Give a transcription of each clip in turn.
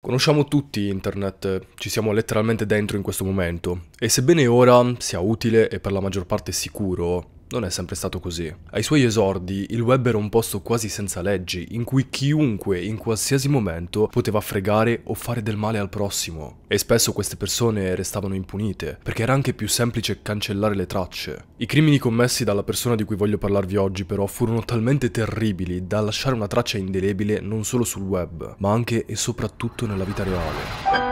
Conosciamo tutti internet, ci siamo letteralmente dentro in questo momento e sebbene ora sia utile e per la maggior parte sicuro non è sempre stato così. Ai suoi esordi, il web era un posto quasi senza leggi, in cui chiunque, in qualsiasi momento, poteva fregare o fare del male al prossimo. E spesso queste persone restavano impunite, perché era anche più semplice cancellare le tracce. I crimini commessi dalla persona di cui voglio parlarvi oggi, però, furono talmente terribili da lasciare una traccia indelebile non solo sul web, ma anche e soprattutto nella vita reale.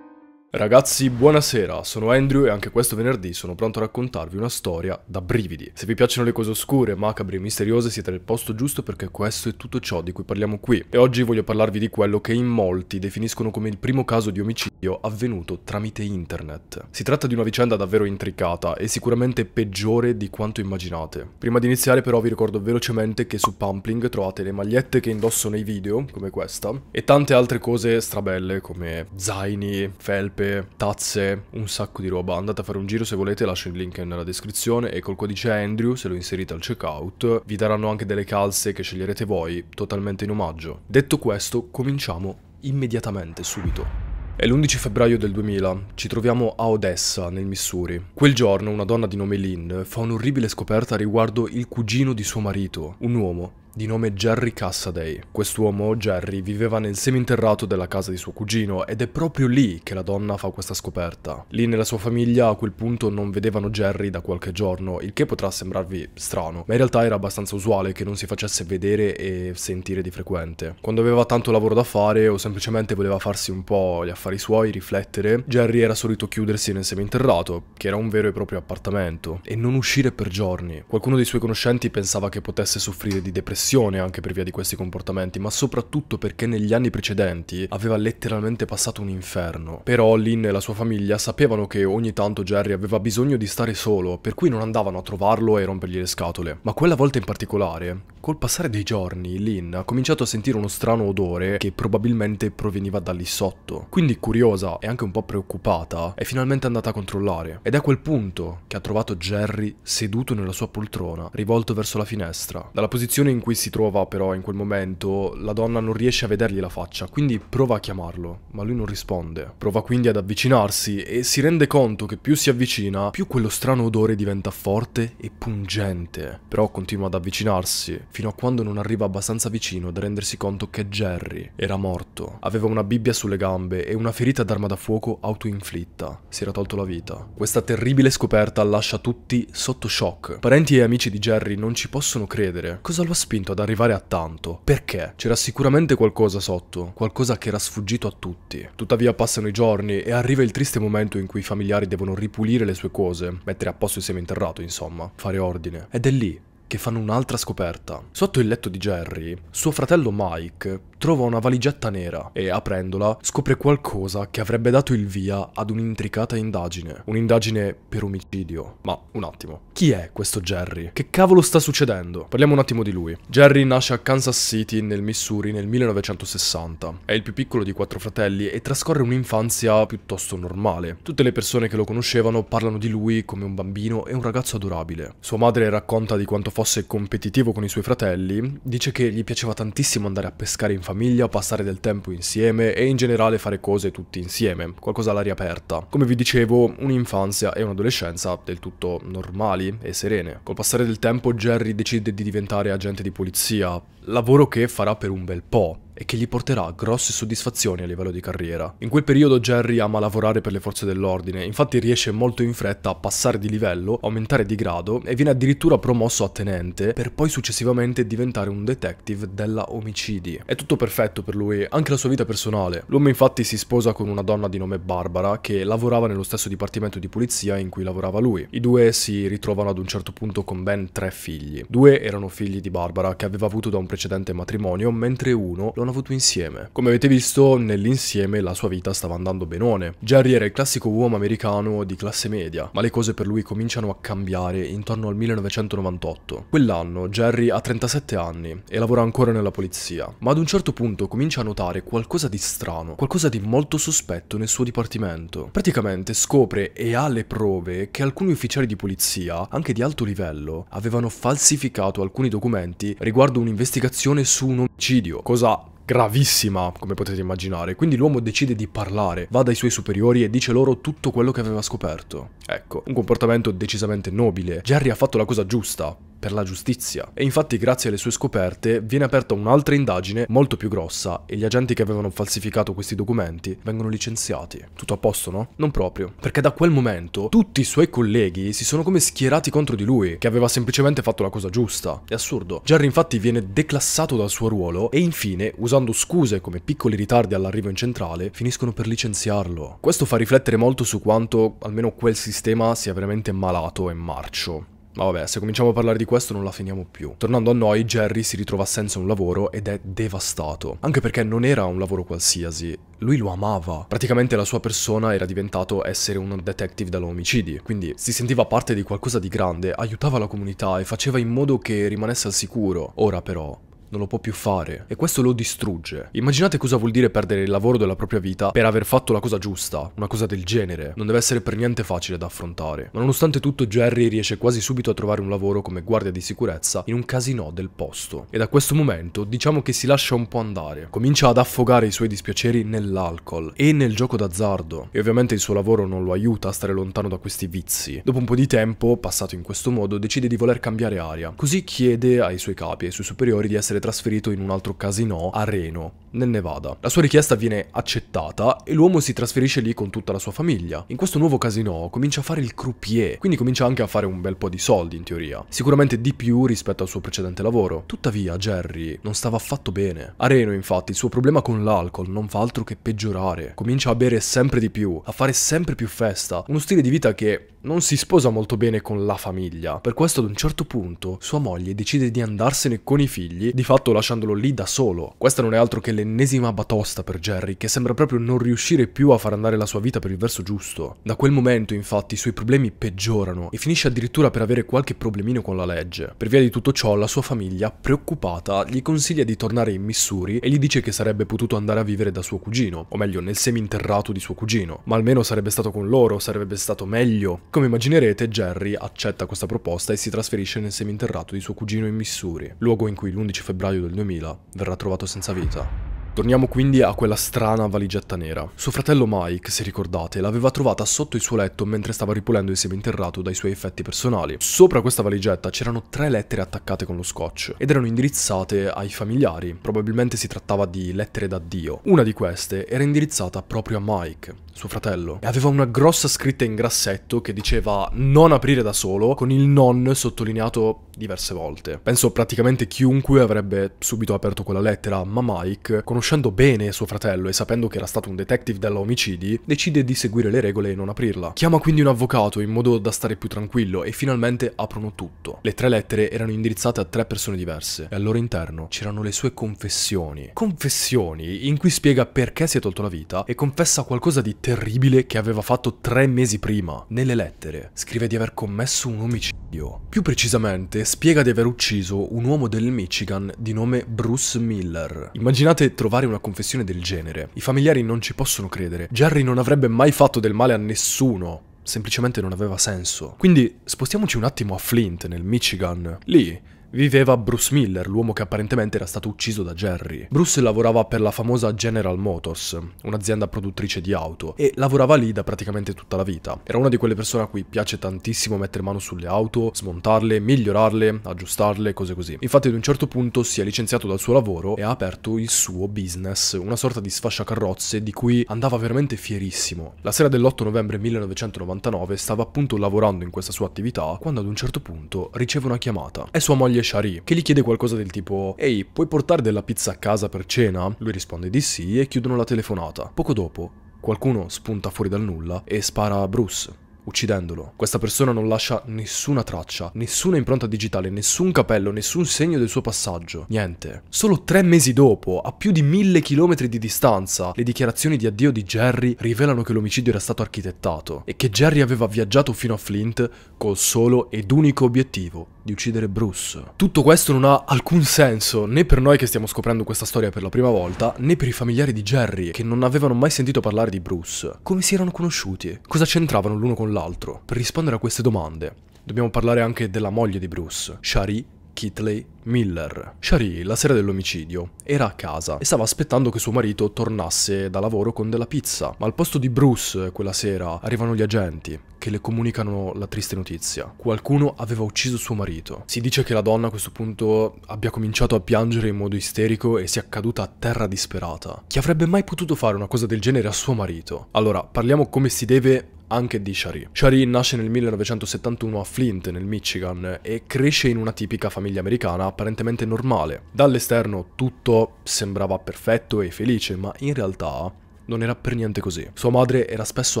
Ragazzi, buonasera, sono Andrew e anche questo venerdì sono pronto a raccontarvi una storia da brividi. Se vi piacciono le cose oscure, macabre e misteriose siete nel posto giusto perché questo è tutto ciò di cui parliamo qui. E oggi voglio parlarvi di quello che in molti definiscono come il primo caso di omicidio avvenuto tramite internet. Si tratta di una vicenda davvero intricata e sicuramente peggiore di quanto immaginate. Prima di iniziare però vi ricordo velocemente che su Pumpling trovate le magliette che indosso nei video, come questa, e tante altre cose strabelle come zaini, felpe, scarpe, tazze, un sacco di roba. Andate a fare un giro se volete, lascio il link nella descrizione e col codice Andrew, se lo inserite al checkout, vi daranno anche delle calze che sceglierete voi, totalmente in omaggio. Detto questo, cominciamo immediatamente, subito. È l'11 febbraio del 2000, ci troviamo a Odessa, nel Missouri. Quel giorno una donna di nome Lynn fa un'orribile scoperta riguardo il cugino di suo marito, un uomo di nome Jerry Cassaday. Quest'uomo, Jerry, viveva nel seminterrato della casa di suo cugino ed è proprio lì che la donna fa questa scoperta. Lì nella sua famiglia a quel punto non vedevano Jerry da qualche giorno, il che potrà sembrarvi strano, ma in realtà era abbastanza usuale che non si facesse vedere e sentire di frequente. Quando aveva tanto lavoro da fare o semplicemente voleva farsi un po' gli affari suoi, riflettere, Jerry era solito chiudersi nel seminterrato, che era un vero e proprio appartamento, e non uscire per giorni. Qualcuno dei suoi conoscenti pensava che potesse soffrire di depressione depressione anche per via di questi comportamenti, ma soprattutto perché negli anni precedenti aveva letteralmente passato un inferno. Però Lynn e la sua famiglia sapevano che ogni tanto Jerry aveva bisogno di stare solo, per cui non andavano a trovarlo e rompergli le scatole. Ma quella volta in particolare, col passare dei giorni, Lynn ha cominciato a sentire uno strano odore che probabilmente proveniva da lì sotto. Quindi curiosa e anche un po' preoccupata, è finalmente andata a controllare. Ed è a quel punto che ha trovato Jerry seduto nella sua poltrona, rivolto verso la finestra, dalla posizione in cui cui si trova però in quel momento, la donna non riesce a vedergli la faccia, quindi prova a chiamarlo, ma lui non risponde. Prova quindi ad avvicinarsi e si rende conto che più si avvicina, più quello strano odore diventa forte e pungente. Però continua ad avvicinarsi, fino a quando non arriva abbastanza vicino da rendersi conto che Jerry era morto. Aveva una Bibbia sulle gambe e una ferita d'arma da fuoco autoinflitta. Si era tolto la vita. Questa terribile scoperta lascia tutti sotto shock. Parenti e amici di Jerry non ci possono credere. Cosa lo ha spinto? spinto ad arrivare a tanto? Perché? C'era sicuramente qualcosa sotto, qualcosa che era sfuggito a tutti. Tuttavia passano i giorni e arriva il triste momento in cui i familiari devono ripulire le sue cose, mettere a posto il seminterrato insomma, fare ordine. Ed è lì, che fanno un'altra scoperta. Sotto il letto di Jerry, suo fratello Mike trova una valigetta nera e, aprendola, scopre qualcosa che avrebbe dato il via ad un'intricata indagine. Un'indagine per omicidio. Ma, un attimo. Chi è questo Jerry? Che cavolo sta succedendo? Parliamo un attimo di lui. Jerry nasce a Kansas City, nel Missouri, nel 1960. È il più piccolo di quattro fratelli e trascorre un'infanzia piuttosto normale. Tutte le persone che lo conoscevano parlano di lui come un bambino e un ragazzo adorabile. Sua madre racconta di quanto fosse competitivo con i suoi fratelli, dice che gli piaceva tantissimo andare a pescare in famiglia famiglia, passare del tempo insieme e in generale fare cose tutti insieme, qualcosa all'aria aperta. Come vi dicevo, un'infanzia e un'adolescenza del tutto normali e serene. Col passare del tempo Jerry decide di diventare agente di polizia, lavoro che farà per un bel po', e che gli porterà grosse soddisfazioni a livello di carriera. In quel periodo Jerry ama lavorare per le forze dell'ordine, infatti riesce molto in fretta a passare di livello, aumentare di grado e viene addirittura promosso a tenente per poi successivamente diventare un detective della omicidi. È tutto perfetto per lui, anche la sua vita personale. L'uomo infatti si sposa con una donna di nome Barbara che lavorava nello stesso dipartimento di polizia in cui lavorava lui. I due si ritrovano ad un certo punto con ben tre figli. Due erano figli di Barbara che aveva avuto da un precedente matrimonio, mentre uno lo avevano avuto insieme. Come avete visto, nell'insieme la sua vita stava andando benone. Jerry era il classico uomo americano di classe media, ma le cose per lui cominciano a cambiare intorno al 1998. Quell'anno Jerry ha 37 anni e lavora ancora nella polizia, ma ad un certo punto comincia a notare qualcosa di strano, qualcosa di molto sospetto nel suo dipartimento. Praticamente scopre e ha le prove che alcuni ufficiali di polizia, anche di alto livello, avevano falsificato alcuni documenti riguardo un'investigazione su un omicidio, cosa gravissima, come potete immaginare. Quindi l'uomo decide di parlare, va dai suoi superiori e dice loro tutto quello che aveva scoperto. Ecco, un comportamento decisamente nobile. Jerry ha fatto la cosa giusta, per la giustizia. E infatti grazie alle sue scoperte viene aperta un'altra indagine molto più grossa e gli agenti che avevano falsificato questi documenti vengono licenziati. Tutto a posto, no? Non proprio. Perché da quel momento tutti i suoi colleghi si sono come schierati contro di lui, che aveva semplicemente fatto la cosa giusta. È assurdo. Jerry infatti viene declassato dal suo ruolo e infine, usando scuse come piccoli ritardi all'arrivo in centrale, finiscono per licenziarlo. Questo fa riflettere molto su quanto almeno quel sistema sia veramente malato e marcio. Ma vabbè, se cominciamo a parlare di questo non la finiamo più. Tornando a noi, Jerry si ritrova senza un lavoro ed è devastato. Anche perché non era un lavoro qualsiasi, lui lo amava. Praticamente la sua persona era diventato essere un detective da omicidi, quindi si sentiva parte di qualcosa di grande, aiutava la comunità e faceva in modo che rimanesse al sicuro. Ora però, non lo può più fare e questo lo distrugge. Immaginate cosa vuol dire perdere il lavoro della propria vita per aver fatto la cosa giusta, una cosa del genere. Non deve essere per niente facile da affrontare. Ma nonostante tutto Jerry riesce quasi subito a trovare un lavoro come guardia di sicurezza in un casino del posto. E da questo momento diciamo che si lascia un po' andare. Comincia ad affogare i suoi dispiaceri nell'alcol e nel gioco d'azzardo. E ovviamente il suo lavoro non lo aiuta a stare lontano da questi vizi. Dopo un po' di tempo, passato in questo modo, decide di voler cambiare aria. Così chiede ai suoi capi e ai suoi superiori di essere trasferito in un altro casino a Reno, nel Nevada. La sua richiesta viene accettata e l'uomo si trasferisce lì con tutta la sua famiglia. In questo nuovo casino comincia a fare il croupier, quindi comincia anche a fare un bel po' di soldi in teoria, sicuramente di più rispetto al suo precedente lavoro. Tuttavia Jerry non stava affatto bene. A Reno infatti il suo problema con l'alcol non fa altro che peggiorare, comincia a bere sempre di più, a fare sempre più festa, uno stile di vita che non si sposa molto bene con la famiglia. Per questo ad un certo punto sua moglie decide di andarsene con i figli, di fare fatto lasciandolo lì da solo. Questa non è altro che l'ennesima batosta per Jerry, che sembra proprio non riuscire più a far andare la sua vita per il verso giusto. Da quel momento, infatti, i suoi problemi peggiorano e finisce addirittura per avere qualche problemino con la legge. Per via di tutto ciò, la sua famiglia, preoccupata, gli consiglia di tornare in Missouri e gli dice che sarebbe potuto andare a vivere da suo cugino, o meglio, nel seminterrato di suo cugino, ma almeno sarebbe stato con loro, sarebbe stato meglio. Come immaginerete, Jerry accetta questa proposta e si trasferisce nel seminterrato di suo cugino in Missouri, luogo in cui l'11 febbraio febbraio del 2000 verrà trovato senza vita. Torniamo quindi a quella strana valigetta nera. Suo fratello Mike, se ricordate, l'aveva trovata sotto il suo letto mentre stava ripulendo il seminterrato dai suoi effetti personali. Sopra questa valigetta c'erano tre lettere attaccate con lo scotch ed erano indirizzate ai familiari, probabilmente si trattava di lettere d'addio. Una di queste era indirizzata proprio a Mike, suo fratello, e aveva una grossa scritta in grassetto che diceva non aprire da solo, con il non sottolineato diverse volte. Penso praticamente chiunque avrebbe subito aperto quella lettera, ma Mike, conoscendo conoscendo bene suo fratello e sapendo che era stato un detective della omicidi, decide di seguire le regole e non aprirla. Chiama quindi un avvocato in modo da stare più tranquillo e finalmente aprono tutto. Le tre lettere erano indirizzate a tre persone diverse e al loro interno c'erano le sue confessioni. Confessioni in cui spiega perché si è tolto la vita e confessa qualcosa di terribile che aveva fatto tre mesi prima. Nelle lettere scrive di aver commesso un omicidio. Più precisamente spiega di aver ucciso un uomo del Michigan di nome Bruce Miller. Immaginate trovare trovare una confessione del genere. I familiari non ci possono credere. Jerry non avrebbe mai fatto del male a nessuno. Semplicemente non aveva senso. Quindi spostiamoci un attimo a Flint, nel Michigan. Lì viveva Bruce Miller, l'uomo che apparentemente era stato ucciso da Jerry. Bruce lavorava per la famosa General Motors, un'azienda produttrice di auto, e lavorava lì da praticamente tutta la vita. Era una di quelle persone a cui piace tantissimo mettere mano sulle auto, smontarle, migliorarle, aggiustarle, cose così. Infatti ad un certo punto si è licenziato dal suo lavoro e ha aperto il suo business, una sorta di sfasciacarrozze di cui andava veramente fierissimo. La sera dell'8 novembre 1999 stava appunto lavorando in questa sua attività quando ad un certo punto riceve una chiamata. È sua moglie Shari, che gli chiede qualcosa del tipo «Ehi, puoi portare della pizza a casa per cena?» Lui risponde di sì e chiudono la telefonata. Poco dopo, qualcuno spunta fuori dal nulla e spara a Bruce, uccidendolo. Questa persona non lascia nessuna traccia, nessuna impronta digitale, nessun capello, nessun segno del suo passaggio, niente. Solo tre mesi dopo, a più di mille chilometri di distanza, le dichiarazioni di addio di Jerry rivelano che l'omicidio era stato architettato e che Jerry aveva viaggiato fino a Flint col solo ed unico obiettivo di uccidere Bruce. Tutto questo non ha alcun senso, né per noi che stiamo scoprendo questa storia per la prima volta, né per i familiari di Jerry, che non avevano mai sentito parlare di Bruce. Come si erano conosciuti? Cosa c'entravano l'uno con l'altro? Per rispondere a queste domande, dobbiamo parlare anche della moglie di Bruce, Shari Kitley Miller. Shari, la sera dell'omicidio, era a casa e stava aspettando che suo marito tornasse da lavoro con della pizza, ma al posto di Bruce quella sera arrivano gli agenti che le comunicano la triste notizia. Qualcuno aveva ucciso suo marito. Si dice che la donna a questo punto abbia cominciato a piangere in modo isterico e sia caduta a terra disperata. Chi avrebbe mai potuto fare una cosa del genere a suo marito? Allora, parliamo come si deve anche di Shari. Shari nasce nel 1971 a Flint, nel Michigan, e cresce in una tipica famiglia americana apparentemente normale. Dall'esterno tutto sembrava perfetto e felice, ma in realtà non era per niente così. Sua madre era spesso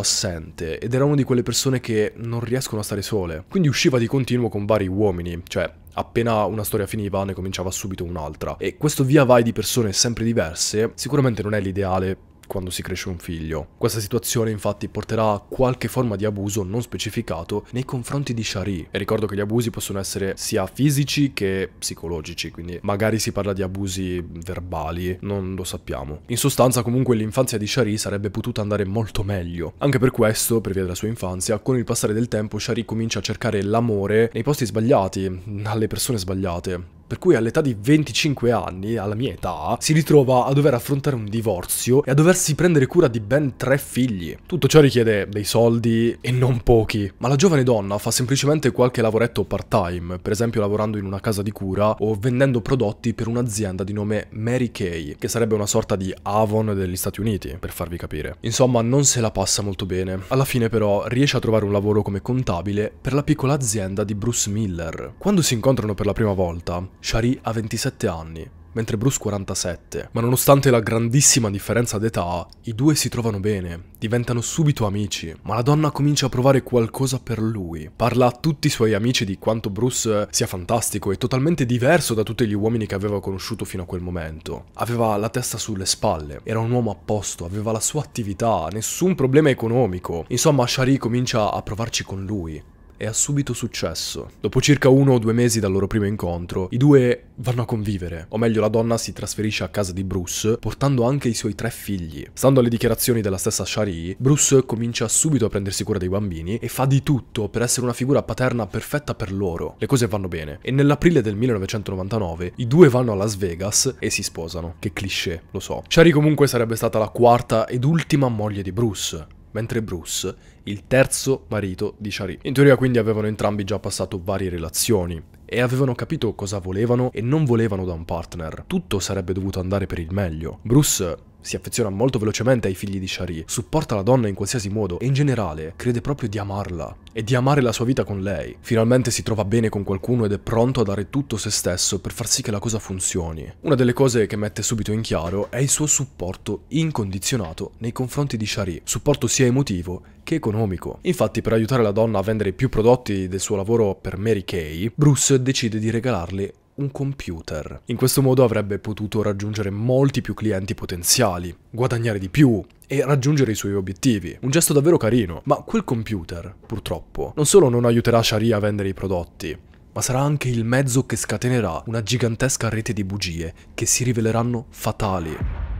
assente ed era una di quelle persone che non riescono a stare sole, quindi usciva di continuo con vari uomini, cioè appena una storia finiva ne cominciava subito un'altra. E questo via vai di persone sempre diverse sicuramente non è l'ideale quando si cresce un figlio. Questa situazione infatti porterà a qualche forma di abuso non specificato nei confronti di Shari. E ricordo che gli abusi possono essere sia fisici che psicologici, quindi magari si parla di abusi verbali, non lo sappiamo. In sostanza comunque l'infanzia di Shari sarebbe potuta andare molto meglio. Anche per questo, per via della sua infanzia, con il passare del tempo Shari comincia a cercare l'amore nei posti sbagliati, alle persone sbagliate per cui all'età di 25 anni, alla mia età, si ritrova a dover affrontare un divorzio e a doversi prendere cura di ben tre figli. Tutto ciò richiede dei soldi e non pochi, ma la giovane donna fa semplicemente qualche lavoretto part-time, per esempio lavorando in una casa di cura o vendendo prodotti per un'azienda di nome Mary Kay, che sarebbe una sorta di Avon degli Stati Uniti, per farvi capire. Insomma, non se la passa molto bene. Alla fine però riesce a trovare un lavoro come contabile per la piccola azienda di Bruce Miller. Quando si incontrano per la prima volta, Shari ha 27 anni, mentre Bruce 47. Ma nonostante la grandissima differenza d'età, i due si trovano bene, diventano subito amici, ma la donna comincia a provare qualcosa per lui. Parla a tutti i suoi amici di quanto Bruce sia fantastico e totalmente diverso da tutti gli uomini che aveva conosciuto fino a quel momento. Aveva la testa sulle spalle, era un uomo a posto, aveva la sua attività, nessun problema economico. Insomma, Shari comincia a provarci con lui, e ha subito successo. Dopo circa uno o due mesi dal loro primo incontro, i due vanno a convivere, o meglio la donna si trasferisce a casa di Bruce, portando anche i suoi tre figli. Stando alle dichiarazioni della stessa Sharie, Bruce comincia subito a prendersi cura dei bambini e fa di tutto per essere una figura paterna perfetta per loro. Le cose vanno bene e nell'aprile del 1999 i due vanno a Las Vegas e si sposano. Che cliché, lo so. Sharie comunque sarebbe stata la quarta ed ultima moglie di Bruce, mentre Bruce, il terzo marito di Shari. In teoria quindi avevano entrambi già passato varie relazioni e avevano capito cosa volevano e non volevano da un partner. Tutto sarebbe dovuto andare per il meglio. Bruce si affeziona molto velocemente ai figli di Shari, supporta la donna in qualsiasi modo e in generale crede proprio di amarla e di amare la sua vita con lei. Finalmente si trova bene con qualcuno ed è pronto a dare tutto se stesso per far sì che la cosa funzioni. Una delle cose che mette subito in chiaro è il suo supporto incondizionato nei confronti di Shari, supporto sia emotivo che economico. Infatti per aiutare la donna a vendere più prodotti del suo lavoro per Mary Kay, Bruce decide di regalarle un computer. In questo modo avrebbe potuto raggiungere molti più clienti potenziali, guadagnare di più e raggiungere i suoi obiettivi. Un gesto davvero carino, ma quel computer, purtroppo, non solo non aiuterà Sharia a vendere i prodotti, ma sarà anche il mezzo che scatenerà una gigantesca rete di bugie che si riveleranno fatali.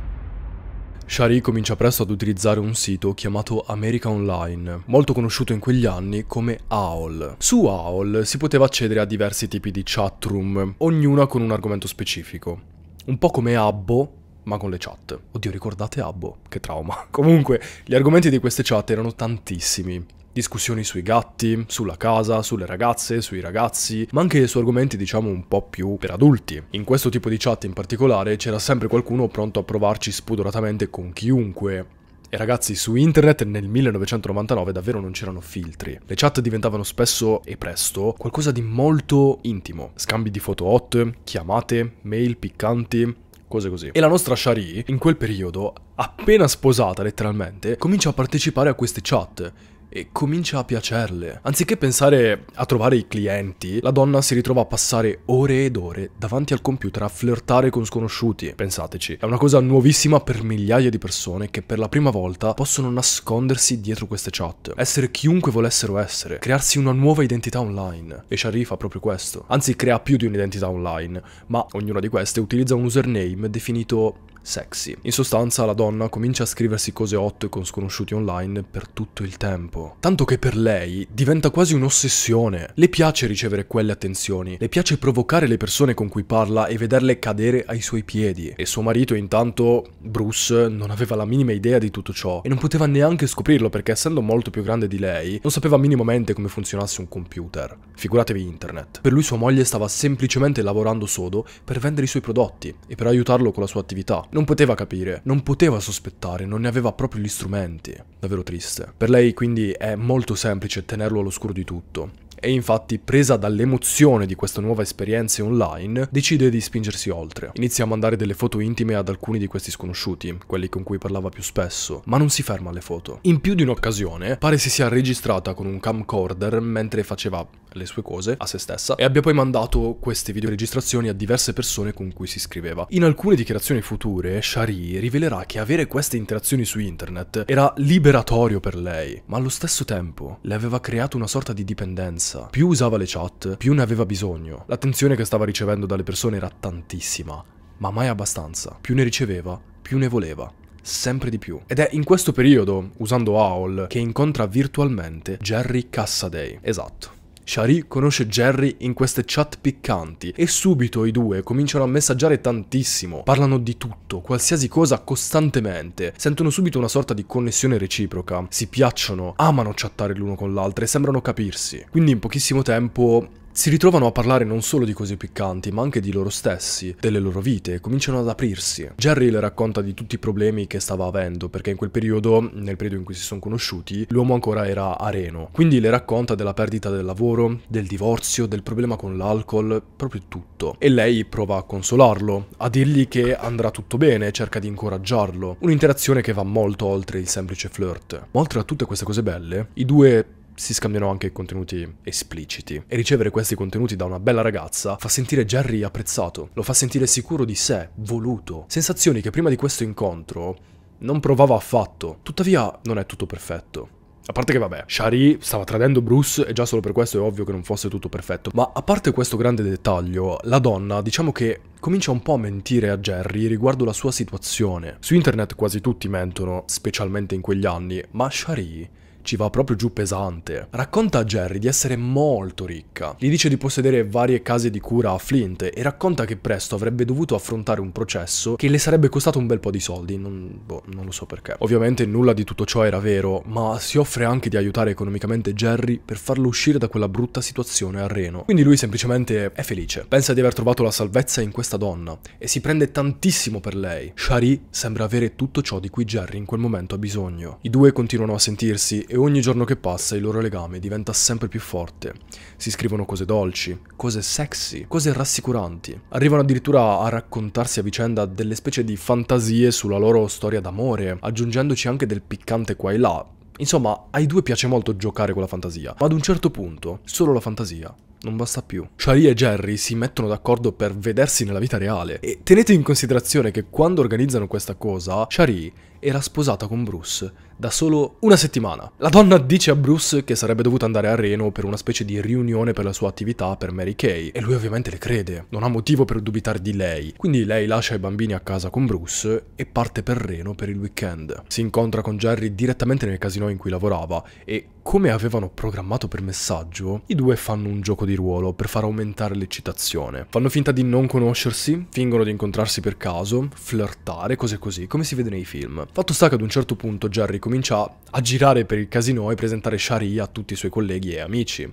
Shari comincia presto ad utilizzare un sito chiamato America Online, molto conosciuto in quegli anni come AOL. Su AOL si poteva accedere a diversi tipi di chat room, ognuna con un argomento specifico. Un po' come Abbo, ma con le chat. Oddio, ricordate Abbo? Che trauma. Comunque, gli argomenti di queste chat erano tantissimi Discussioni sui gatti, sulla casa, sulle ragazze, sui ragazzi, ma anche su argomenti diciamo un po' più per adulti. In questo tipo di chat in particolare c'era sempre qualcuno pronto a provarci spudoratamente con chiunque, e ragazzi, su internet nel 1999 davvero non c'erano filtri. Le chat diventavano spesso e presto qualcosa di molto intimo. Scambi di foto hot, chiamate, mail piccanti, cose così. E la nostra Shari, in quel periodo, appena sposata letteralmente, comincia a partecipare a queste chat e comincia a piacerle. Anziché pensare a trovare i clienti, la donna si ritrova a passare ore ed ore davanti al computer a flirtare con sconosciuti. Pensateci, è una cosa nuovissima per migliaia di persone che per la prima volta possono nascondersi dietro queste chat, essere chiunque volessero essere, crearsi una nuova identità online. E Sharif fa proprio questo. Anzi, crea più di un'identità online, ma ognuna di queste utilizza un username definito sexy. In sostanza la donna comincia a scriversi cose hot con sconosciuti online per tutto il tempo. Tanto che per lei diventa quasi un'ossessione. Le piace ricevere quelle attenzioni, le piace provocare le persone con cui parla e vederle cadere ai suoi piedi. E suo marito intanto, Bruce, non aveva la minima idea di tutto ciò e non poteva neanche scoprirlo perché essendo molto più grande di lei, non sapeva minimamente come funzionasse un computer. Figuratevi internet. Per lui sua moglie stava semplicemente lavorando sodo per vendere i suoi prodotti e per aiutarlo con la sua attività. Non poteva capire, non poteva sospettare, non ne aveva proprio gli strumenti. Davvero triste. Per lei quindi è molto semplice tenerlo all'oscuro di tutto. E infatti, presa dall'emozione di questa nuova esperienza online, decide di spingersi oltre. Inizia a mandare delle foto intime ad alcuni di questi sconosciuti, quelli con cui parlava più spesso, ma non si ferma alle foto. In più di un'occasione, pare si sia registrata con un camcorder mentre faceva le sue cose a se stessa e abbia poi mandato queste videoregistrazioni a diverse persone con cui si scriveva. In alcune dichiarazioni future, Shari rivelerà che avere queste interazioni su internet era liberatorio per lei, ma allo stesso tempo le aveva creato una sorta di dipendenza. Più usava le chat, più ne aveva bisogno. L'attenzione che stava ricevendo dalle persone era tantissima, ma mai abbastanza. Più ne riceveva, più ne voleva sempre di più. Ed è in questo periodo, usando Owl, che incontra virtualmente Jerry Cassaday. Esatto. Shari conosce Jerry in queste chat piccanti e subito i due cominciano a messaggiare tantissimo, parlano di tutto, qualsiasi cosa costantemente, sentono subito una sorta di connessione reciproca, si piacciono, amano chattare l'uno con l'altro e sembrano capirsi. Quindi in pochissimo tempo si ritrovano a parlare non solo di cose piccanti, ma anche di loro stessi, delle loro vite, e cominciano ad aprirsi. Jerry le racconta di tutti i problemi che stava avendo, perché in quel periodo, nel periodo in cui si sono conosciuti, l'uomo ancora era areno. Quindi le racconta della perdita del lavoro, del divorzio, del problema con l'alcol, proprio tutto. E lei prova a consolarlo, a dirgli che andrà tutto bene, cerca di incoraggiarlo. Un'interazione che va molto oltre il semplice flirt. Ma oltre a tutte queste cose belle, i due si scambiano anche contenuti espliciti. E ricevere questi contenuti da una bella ragazza fa sentire Jerry apprezzato, lo fa sentire sicuro di sé, voluto. Sensazioni che prima di questo incontro non provava affatto. Tuttavia non è tutto perfetto. A parte che vabbè, Shari stava tradendo Bruce e già solo per questo è ovvio che non fosse tutto perfetto, ma a parte questo grande dettaglio, la donna diciamo che comincia un po' a mentire a Jerry riguardo la sua situazione. Su internet quasi tutti mentono, specialmente in quegli anni, ma Shari ci va proprio giù pesante. Racconta a Jerry di essere molto ricca, gli dice di possedere varie case di cura a Flint e racconta che presto avrebbe dovuto affrontare un processo che le sarebbe costato un bel po' di soldi, non, boh, non lo so perché. Ovviamente nulla di tutto ciò era vero, ma si offre anche di aiutare economicamente Jerry per farlo uscire da quella brutta situazione a Reno. Quindi lui semplicemente è felice, pensa di aver trovato la salvezza in questa donna e si prende tantissimo per lei. Shari sembra avere tutto ciò di cui Jerry in quel momento ha bisogno. I due continuano a sentirsi e e ogni giorno che passa il loro legame diventa sempre più forte. Si scrivono cose dolci, cose sexy, cose rassicuranti. Arrivano addirittura a raccontarsi a vicenda delle specie di fantasie sulla loro storia d'amore, aggiungendoci anche del piccante qua e là. Insomma, ai due piace molto giocare con la fantasia, ma ad un certo punto solo la fantasia non basta più. Charlie e Jerry si mettono d'accordo per vedersi nella vita reale e tenete in considerazione che quando organizzano questa cosa, Charlie era sposata con Bruce da solo una settimana. La donna dice a Bruce che sarebbe dovuta andare a Reno per una specie di riunione per la sua attività per Mary Kay e lui ovviamente le crede, non ha motivo per dubitare di lei, quindi lei lascia i bambini a casa con Bruce e parte per Reno per il weekend. Si incontra con Jerry direttamente nel casino in cui lavorava e come avevano programmato per messaggio, i due fanno un gioco di ruolo per far aumentare l'eccitazione. Fanno finta di non conoscersi, fingono di incontrarsi per caso, flirtare, cose così, come si vede nei film. Fatto sta che ad un certo punto Jerry comincia a girare per il casino e presentare Sharia a tutti i suoi colleghi e amici.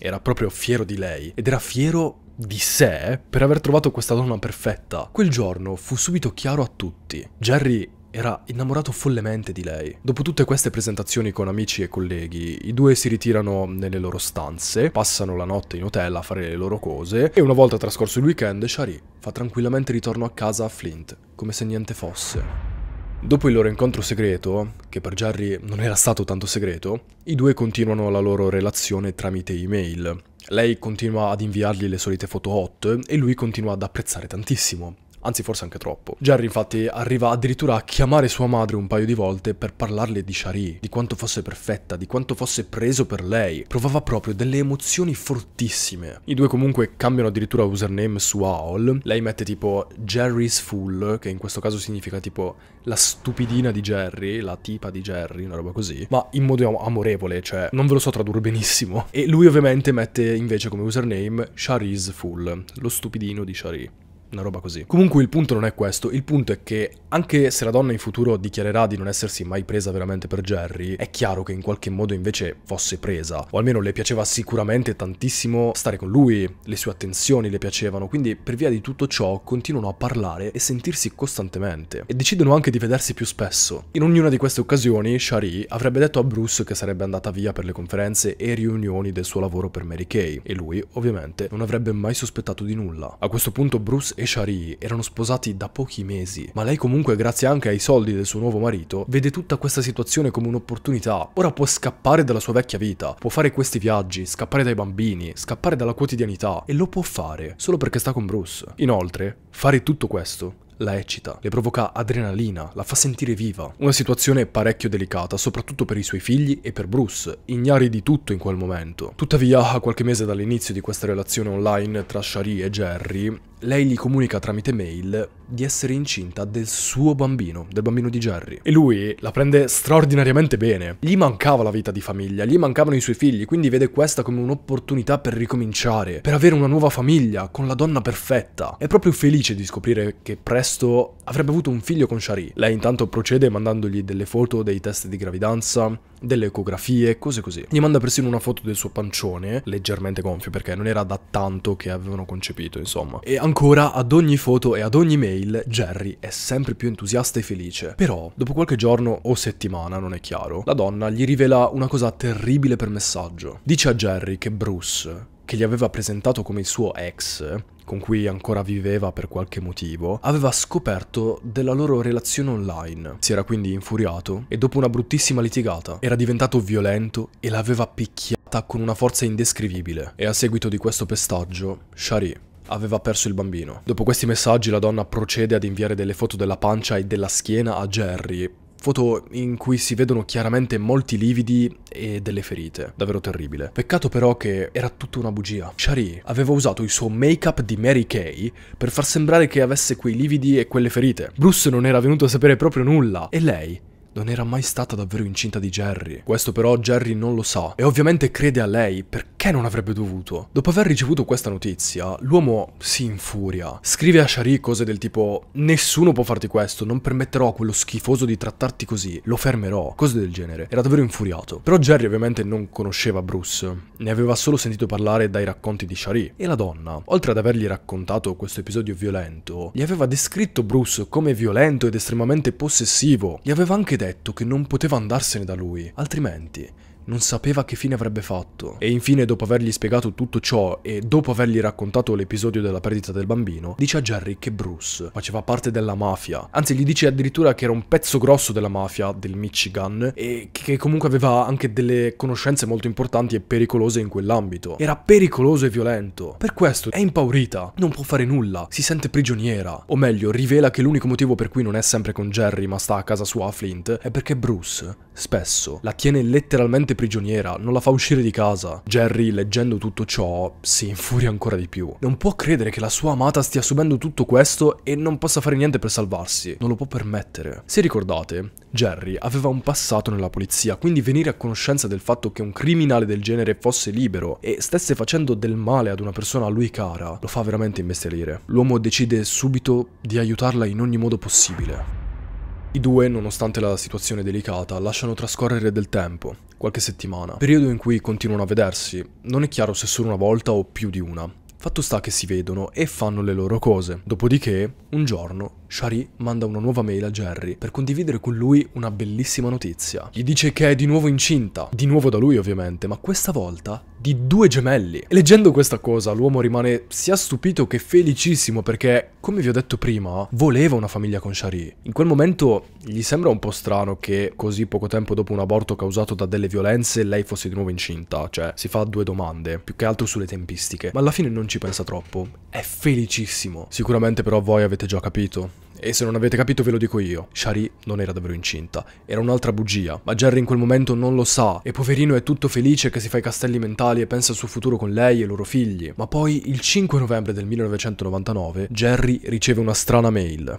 Era proprio fiero di lei ed era fiero di sé per aver trovato questa donna perfetta. Quel giorno fu subito chiaro a tutti. Jerry era innamorato follemente di lei. Dopo tutte queste presentazioni con amici e colleghi, i due si ritirano nelle loro stanze, passano la notte in hotel a fare le loro cose e una volta trascorso il weekend, Shari fa tranquillamente ritorno a casa a Flint, come se niente fosse. Dopo il loro incontro segreto, che per Jerry non era stato tanto segreto, i due continuano la loro relazione tramite email. Lei continua ad inviargli le solite foto hot e lui continua ad apprezzare tantissimo anzi forse anche troppo. Jerry infatti arriva addirittura a chiamare sua madre un paio di volte per parlarle di Shari, di quanto fosse perfetta, di quanto fosse preso per lei. Provava proprio delle emozioni fortissime. I due comunque cambiano addirittura username su AOL. Lei mette tipo Jerry's Fool, che in questo caso significa tipo la stupidina di Jerry, la tipa di Jerry, una roba così, ma in modo amorevole, cioè non ve lo so tradurre benissimo. E lui ovviamente mette invece come username Shari's Fool, lo stupidino di Shari una roba così. Comunque il punto non è questo, il punto è che anche se la donna in futuro dichiarerà di non essersi mai presa veramente per Jerry, è chiaro che in qualche modo invece fosse presa, o almeno le piaceva sicuramente tantissimo stare con lui, le sue attenzioni le piacevano, quindi per via di tutto ciò continuano a parlare e sentirsi costantemente, e decidono anche di vedersi più spesso. In ognuna di queste occasioni, Shari avrebbe detto a Bruce che sarebbe andata via per le conferenze e riunioni del suo lavoro per Mary Kay, e lui ovviamente non avrebbe mai sospettato di nulla. A questo punto Bruce e e Shari erano sposati da pochi mesi, ma lei comunque grazie anche ai soldi del suo nuovo marito vede tutta questa situazione come un'opportunità. Ora può scappare dalla sua vecchia vita, può fare questi viaggi, scappare dai bambini, scappare dalla quotidianità e lo può fare solo perché sta con Bruce. Inoltre, fare tutto questo la eccita, le provoca adrenalina, la fa sentire viva. Una situazione parecchio delicata, soprattutto per i suoi figli e per Bruce, ignari di tutto in quel momento. Tuttavia, a qualche mese dall'inizio di questa relazione online tra Shari e Jerry, lei gli comunica tramite mail di essere incinta del suo bambino, del bambino di Jerry. E lui la prende straordinariamente bene. Gli mancava la vita di famiglia, gli mancavano i suoi figli, quindi vede questa come un'opportunità per ricominciare, per avere una nuova famiglia, con la donna perfetta. È proprio felice di scoprire che presto avrebbe avuto un figlio con Shari. Lei intanto procede mandandogli delle foto dei test di gravidanza, delle ecografie, cose così. Gli manda persino una foto del suo pancione, leggermente gonfio perché non era da tanto che avevano concepito, insomma. E ancora, ad ogni foto e ad ogni mail, Jerry è sempre più entusiasta e felice. Però, dopo qualche giorno o settimana, non è chiaro, la donna gli rivela una cosa terribile per messaggio. Dice a Jerry che Bruce che gli aveva presentato come il suo ex, con cui ancora viveva per qualche motivo, aveva scoperto della loro relazione online. Si era quindi infuriato e dopo una bruttissima litigata era diventato violento e l'aveva picchiata con una forza indescrivibile. E a seguito di questo pestaggio, Shari aveva perso il bambino. Dopo questi messaggi la donna procede ad inviare delle foto della pancia e della schiena a Jerry Foto in cui si vedono chiaramente molti lividi e delle ferite. Davvero terribile. Peccato però che era tutta una bugia. Shari aveva usato il suo make-up di Mary Kay per far sembrare che avesse quei lividi e quelle ferite. Bruce non era venuto a sapere proprio nulla. E lei non era mai stata davvero incinta di Jerry. Questo però Jerry non lo sa e ovviamente crede a lei perché non avrebbe dovuto. Dopo aver ricevuto questa notizia, l'uomo si infuria. Scrive a Shari cose del tipo nessuno può farti questo, non permetterò a quello schifoso di trattarti così, lo fermerò, cose del genere. Era davvero infuriato. Però Jerry ovviamente non conosceva Bruce, ne aveva solo sentito parlare dai racconti di Shari e la donna. Oltre ad avergli raccontato questo episodio violento, gli aveva descritto Bruce come violento ed estremamente possessivo. Gli aveva anche detto che non poteva andarsene da lui, altrimenti non sapeva che fine avrebbe fatto. E infine, dopo avergli spiegato tutto ciò e dopo avergli raccontato l'episodio della perdita del bambino, dice a Jerry che Bruce faceva parte della mafia. Anzi, gli dice addirittura che era un pezzo grosso della mafia del Michigan e che comunque aveva anche delle conoscenze molto importanti e pericolose in quell'ambito. Era pericoloso e violento. Per questo è impaurita, non può fare nulla, si sente prigioniera. O meglio, rivela che l'unico motivo per cui non è sempre con Jerry ma sta a casa sua a Flint è perché Bruce spesso la tiene letteralmente praticamente prigioniera, non la fa uscire di casa. Jerry, leggendo tutto ciò, si infuria ancora di più. Non può credere che la sua amata stia subendo tutto questo e non possa fare niente per salvarsi. Non lo può permettere. Se ricordate, Jerry aveva un passato nella polizia, quindi venire a conoscenza del fatto che un criminale del genere fosse libero e stesse facendo del male ad una persona a lui cara, lo fa veramente imbestialire. L'uomo decide subito di aiutarla in ogni modo possibile. I due, nonostante la situazione delicata, lasciano trascorrere del tempo, qualche settimana, periodo in cui continuano a vedersi, non è chiaro se solo una volta o più di una. Fatto sta che si vedono e fanno le loro cose. Dopodiché, un giorno, Shari manda una nuova mail a Jerry per condividere con lui una bellissima notizia. Gli dice che è di nuovo incinta, di nuovo da lui ovviamente, ma questa volta di due gemelli. Leggendo questa cosa, l'uomo rimane sia stupito che felicissimo perché, come vi ho detto prima, voleva una famiglia con Shari. In quel momento gli sembra un po' strano che così poco tempo dopo un aborto causato da delle violenze lei fosse di nuovo incinta, cioè si fa due domande, più che altro sulle tempistiche, ma alla fine non ci pensa troppo, è felicissimo. Sicuramente però voi avete già capito, e se non avete capito ve lo dico io, Shari non era davvero incinta, era un'altra bugia, ma Jerry in quel momento non lo sa e poverino è tutto felice che si fa i castelli mentali e pensa al suo futuro con lei e i loro figli. Ma poi il 5 novembre del 1999 Jerry riceve una strana mail.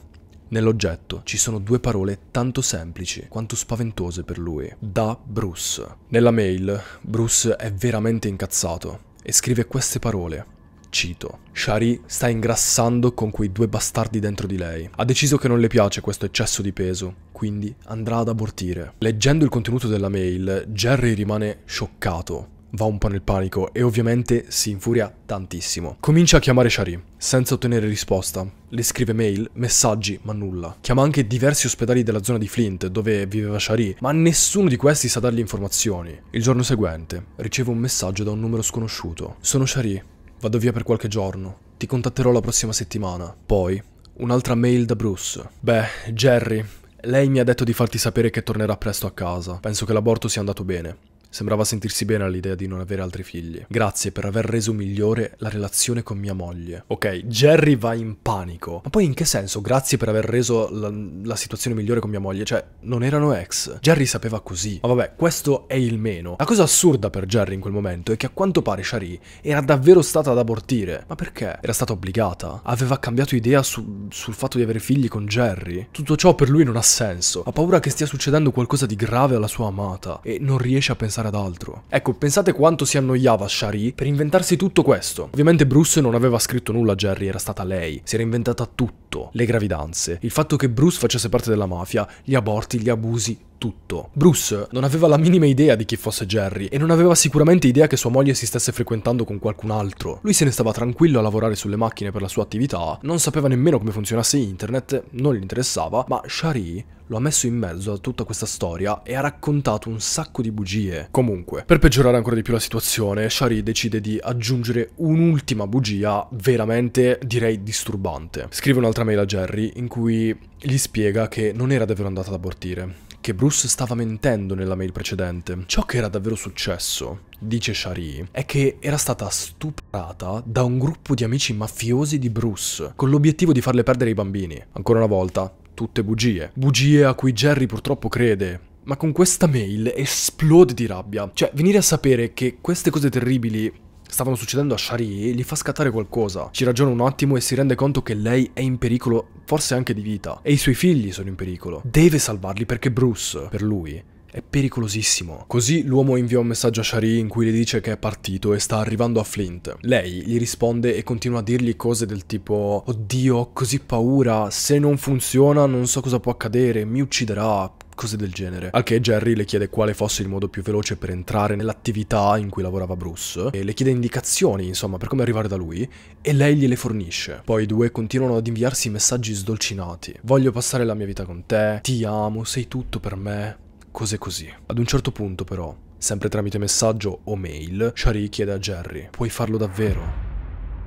Nell'oggetto ci sono due parole tanto semplici quanto spaventose per lui. Da Bruce. Nella mail Bruce è veramente incazzato e scrive queste parole cito. Shari sta ingrassando con quei due bastardi dentro di lei. Ha deciso che non le piace questo eccesso di peso, quindi andrà ad abortire. Leggendo il contenuto della mail, Jerry rimane scioccato va un po' nel panico e ovviamente si infuria tantissimo. Comincia a chiamare Shari, senza ottenere risposta. Le scrive mail, messaggi, ma nulla. Chiama anche diversi ospedali della zona di Flint, dove viveva Shari, ma nessuno di questi sa dargli informazioni. Il giorno seguente, riceve un messaggio da un numero sconosciuto. Sono Shari, Vado via per qualche giorno. Ti contatterò la prossima settimana. Poi, un'altra mail da Bruce. Beh, Jerry, lei mi ha detto di farti sapere che tornerà presto a casa. Penso che l'aborto sia andato bene. Sembrava sentirsi bene all'idea di non avere altri figli. Grazie per aver reso migliore la relazione con mia moglie. Ok, Jerry va in panico. Ma poi in che senso? Grazie per aver reso la, la situazione migliore con mia moglie. Cioè, non erano ex. Jerry sapeva così. Ma vabbè, questo è il meno. La cosa assurda per Jerry in quel momento è che a quanto pare Shari era davvero stata ad abortire. Ma perché? Era stata obbligata? Aveva cambiato idea su, sul fatto di avere figli con Jerry? Tutto ciò per lui non ha senso. Ha paura che stia succedendo qualcosa di grave alla sua amata e non riesce a pensare pensare ad altro. Ecco, pensate quanto si annoiava Shari per inventarsi tutto questo. Ovviamente Bruce non aveva scritto nulla a Jerry, era stata lei. Si era inventata tutto. Le gravidanze, il fatto che Bruce facesse parte della mafia, gli aborti, gli abusi, tutto. Bruce non aveva la minima idea di chi fosse Jerry e non aveva sicuramente idea che sua moglie si stesse frequentando con qualcun altro. Lui se ne stava tranquillo a lavorare sulle macchine per la sua attività, non sapeva nemmeno come funzionasse internet, non gli interessava, ma Shari lo ha messo in mezzo a tutta questa storia e ha raccontato un sacco di bugie. Comunque, per peggiorare ancora di più la situazione, Shari decide di aggiungere un'ultima bugia veramente, direi, disturbante. Scrive un'altra mail a Jerry in cui gli spiega che non era davvero andata ad abortire, che Bruce stava mentendo nella mail precedente. Ciò che era davvero successo, dice Shari, è che era stata stuprata da un gruppo di amici mafiosi di Bruce, con l'obiettivo di farle perdere i bambini. Ancora una volta, tutte bugie. Bugie a cui Jerry purtroppo crede, ma con questa mail esplode di rabbia. Cioè, venire a sapere che queste cose terribili stavano succedendo a Shari, gli fa scattare qualcosa. Ci ragiona un attimo e si rende conto che lei è in pericolo, forse anche di vita, e i suoi figli sono in pericolo. Deve salvarli perché Bruce, per lui, è pericolosissimo. Così l'uomo invia un messaggio a Shari in cui le dice che è partito e sta arrivando a Flint. Lei gli risponde e continua a dirgli cose del tipo Oddio, ho così paura, se non funziona non so cosa può accadere, mi ucciderà, cose del genere. Al che Jerry le chiede quale fosse il modo più veloce per entrare nell'attività in cui lavorava Bruce, e le chiede indicazioni, insomma, per come arrivare da lui, e lei gliele fornisce. Poi i due continuano ad inviarsi messaggi sdolcinati. Voglio passare la mia vita con te, ti amo, sei tutto per me, cose così. Ad un certo punto però, sempre tramite messaggio o mail, Shari chiede a Jerry, puoi farlo davvero?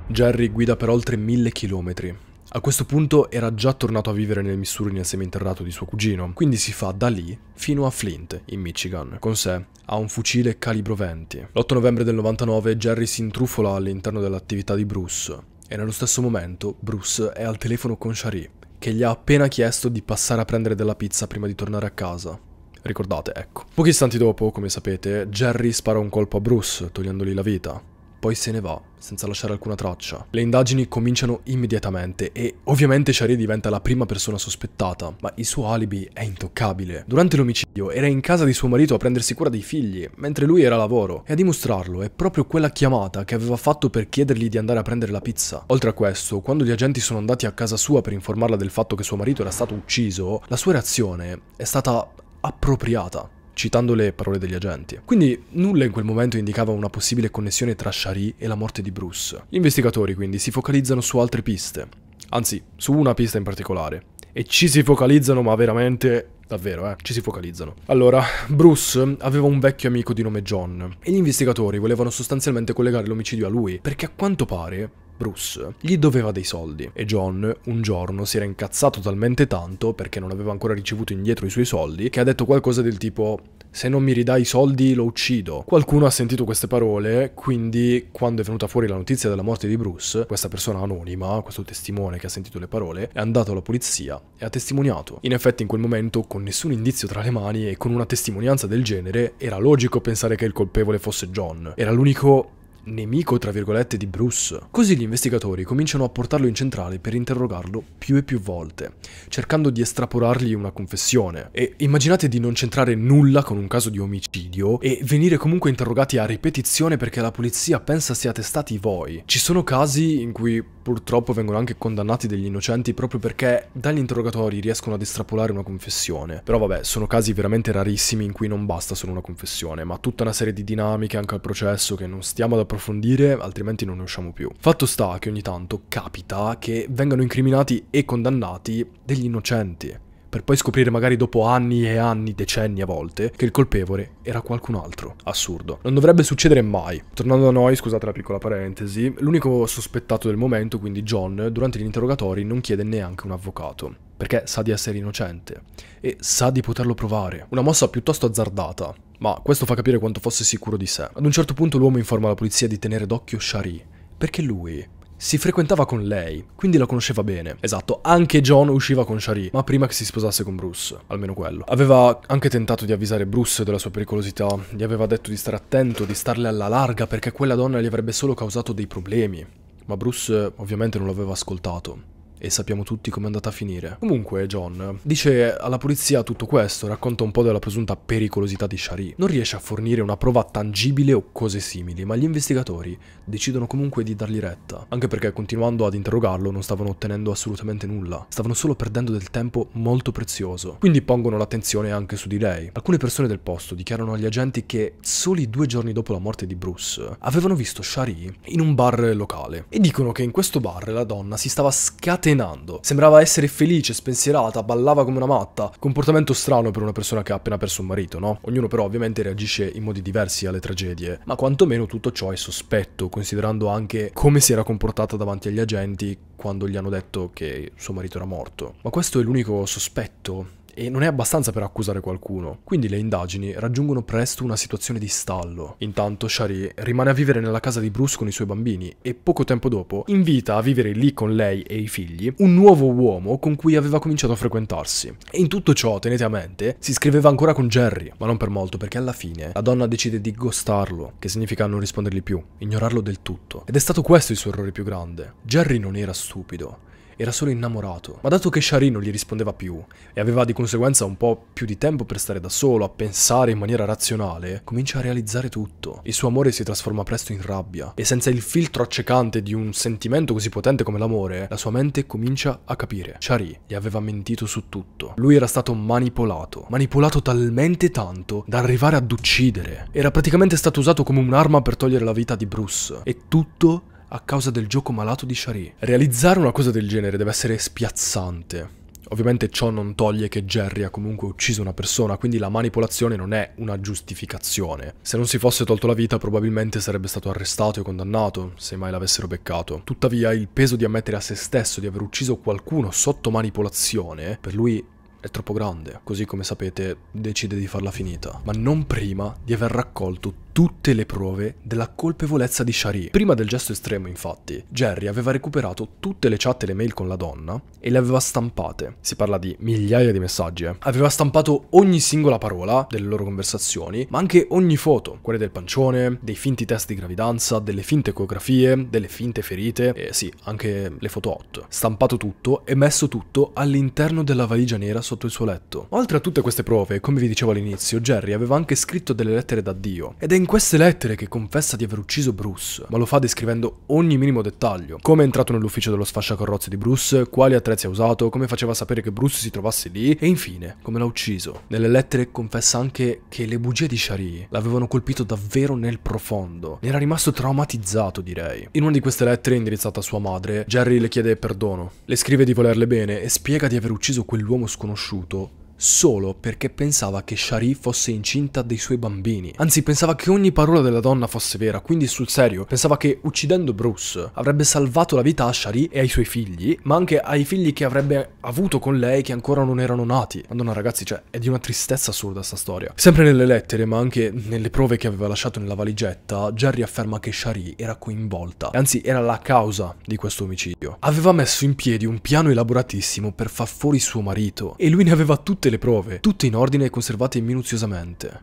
Jerry guida per oltre mille chilometri a questo punto era già tornato a vivere nel Missouri nel seminterrato di suo cugino, quindi si fa da lì fino a Flint, in Michigan. Con sé ha un fucile calibro 20. L'8 novembre del 99 Jerry si intrufola all'interno dell'attività di Bruce e nello stesso momento Bruce è al telefono con Shari, che gli ha appena chiesto di passare a prendere della pizza prima di tornare a casa. Ricordate, ecco. Pochi istanti dopo, come sapete, Jerry spara un colpo a Bruce, togliendogli la vita poi se ne va, senza lasciare alcuna traccia. Le indagini cominciano immediatamente e ovviamente Shari diventa la prima persona sospettata, ma il suo alibi è intoccabile. Durante l'omicidio era in casa di suo marito a prendersi cura dei figli, mentre lui era a lavoro, e a dimostrarlo è proprio quella chiamata che aveva fatto per chiedergli di andare a prendere la pizza. Oltre a questo, quando gli agenti sono andati a casa sua per informarla del fatto che suo marito era stato ucciso, la sua reazione è stata appropriata citando le parole degli agenti. Quindi nulla in quel momento indicava una possibile connessione tra Shari e la morte di Bruce. Gli investigatori quindi si focalizzano su altre piste, anzi su una pista in particolare, e ci si focalizzano, ma veramente Davvero, eh, ci si focalizzano. Allora, Bruce aveva un vecchio amico di nome John e gli investigatori volevano sostanzialmente collegare l'omicidio a lui, perché a quanto pare Bruce gli doveva dei soldi e John un giorno si era incazzato talmente tanto perché non aveva ancora ricevuto indietro i suoi soldi che ha detto qualcosa del tipo se non mi ridai i soldi lo uccido. Qualcuno ha sentito queste parole, quindi quando è venuta fuori la notizia della morte di Bruce, questa persona anonima, questo testimone che ha sentito le parole, è andato alla polizia e ha testimoniato. In effetti in quel momento, con nessun indizio tra le mani e con una testimonianza del genere, era logico pensare che il colpevole fosse John. Era l'unico nemico tra virgolette di Bruce. Così gli investigatori cominciano a portarlo in centrale per interrogarlo più e più volte, cercando di estrapolargli una confessione. E immaginate di non centrare nulla con un caso di omicidio e venire comunque interrogati a ripetizione perché la polizia pensa siate stati voi. Ci sono casi in cui purtroppo vengono anche condannati degli innocenti proprio perché dagli interrogatori riescono ad estrapolare una confessione. Però vabbè, sono casi veramente rarissimi in cui non basta solo una confessione, ma tutta una serie di dinamiche anche al processo che non stiamo ad approfondire approfondire, altrimenti non ne usciamo più. Fatto sta che ogni tanto capita che vengano incriminati e condannati degli innocenti per poi scoprire magari dopo anni e anni, decenni a volte, che il colpevole era qualcun altro. Assurdo. Non dovrebbe succedere mai. Tornando a noi, scusate la piccola parentesi, l'unico sospettato del momento, quindi John, durante gli interrogatori non chiede neanche un avvocato, perché sa di essere innocente e sa di poterlo provare. Una mossa piuttosto azzardata, ma questo fa capire quanto fosse sicuro di sé. Ad un certo punto l'uomo informa la polizia di tenere d'occhio Shari, perché lui si frequentava con lei, quindi la conosceva bene. Esatto, anche John usciva con Shari, ma prima che si sposasse con Bruce, almeno quello. Aveva anche tentato di avvisare Bruce della sua pericolosità, gli aveva detto di stare attento, di starle alla larga perché quella donna gli avrebbe solo causato dei problemi. Ma Bruce ovviamente non l'aveva ascoltato. E sappiamo tutti come è andata a finire. Comunque, John dice alla polizia tutto questo, racconta un po' della presunta pericolosità di Shari. Non riesce a fornire una prova tangibile o cose simili, ma gli investigatori decidono comunque di dargli retta, anche perché continuando ad interrogarlo non stavano ottenendo assolutamente nulla, stavano solo perdendo del tempo molto prezioso. Quindi pongono l'attenzione anche su di lei. Alcune persone del posto dichiarano agli agenti che soli due giorni dopo la morte di Bruce avevano visto Shari in un bar locale e dicono che in questo bar la donna si stava scatenando scatenando. Sembrava essere felice, spensierata, ballava come una matta. Comportamento strano per una persona che ha appena perso un marito, no? Ognuno però ovviamente reagisce in modi diversi alle tragedie, ma quantomeno tutto ciò è sospetto, considerando anche come si era comportata davanti agli agenti quando gli hanno detto che suo marito era morto. Ma questo è l'unico sospetto? e non è abbastanza per accusare qualcuno. Quindi le indagini raggiungono presto una situazione di stallo. Intanto Shari rimane a vivere nella casa di Bruce con i suoi bambini e poco tempo dopo invita a vivere lì con lei e i figli un nuovo uomo con cui aveva cominciato a frequentarsi. E in tutto ciò, tenete a mente, si scriveva ancora con Jerry, ma non per molto perché alla fine la donna decide di ghostarlo, che significa non rispondergli più, ignorarlo del tutto. Ed è stato questo il suo errore più grande. Jerry non era stupido, era solo innamorato. Ma dato che Shari non gli rispondeva più e aveva di conseguenza un po' più di tempo per stare da solo, a pensare in maniera razionale, comincia a realizzare tutto. Il suo amore si trasforma presto in rabbia e senza il filtro accecante di un sentimento così potente come l'amore, la sua mente comincia a capire. Shari gli aveva mentito su tutto. Lui era stato manipolato, manipolato talmente tanto da arrivare ad uccidere. Era praticamente stato usato come un'arma per togliere la vita di Bruce e tutto a causa del gioco malato di Shari. Realizzare una cosa del genere deve essere spiazzante. Ovviamente ciò non toglie che Jerry ha comunque ucciso una persona, quindi la manipolazione non è una giustificazione. Se non si fosse tolto la vita probabilmente sarebbe stato arrestato e condannato, se mai l'avessero beccato. Tuttavia il peso di ammettere a se stesso di aver ucciso qualcuno sotto manipolazione, per lui è troppo grande, così come sapete decide di farla finita, ma non prima di aver raccolto tutte le prove della colpevolezza di Shari. Prima del gesto estremo, infatti, Jerry aveva recuperato tutte le chat e le mail con la donna e le aveva stampate. Si parla di migliaia di messaggi. Eh. Aveva stampato ogni singola parola delle loro conversazioni, ma anche ogni foto, quelle del pancione, dei finti test di gravidanza, delle finte ecografie, delle finte ferite e sì, anche le foto hot. Stampato tutto e messo tutto all'interno della valigia nera sotto il suo letto. Oltre a tutte queste prove, come vi dicevo all'inizio, Jerry aveva anche scritto delle lettere d'addio ed è in queste lettere che confessa di aver ucciso Bruce, ma lo fa descrivendo ogni minimo dettaglio, come è entrato nell'ufficio dello sfasciacarrozze di Bruce, quali attrezzi ha usato, come faceva sapere che Bruce si trovasse lì e infine come l'ha ucciso. Nelle lettere confessa anche che le bugie di Shari l'avevano colpito davvero nel profondo, ne era rimasto traumatizzato direi. In una di queste lettere indirizzata a sua madre, Jerry le chiede perdono, le scrive di volerle bene e spiega di aver ucciso quell'uomo sconosciuto solo perché pensava che Shari fosse incinta dei suoi bambini. Anzi, pensava che ogni parola della donna fosse vera, quindi sul serio, pensava che uccidendo Bruce avrebbe salvato la vita a Shari e ai suoi figli, ma anche ai figli che avrebbe avuto con lei che ancora non erano nati. Madonna ragazzi, cioè, è di una tristezza assurda sta storia. Sempre nelle lettere, ma anche nelle prove che aveva lasciato nella valigetta, Jerry afferma che Shari era coinvolta, anzi era la causa di questo omicidio. Aveva messo in piedi un piano elaboratissimo per far fuori suo marito e lui ne aveva tutte tutte le prove, tutte in ordine e conservate minuziosamente.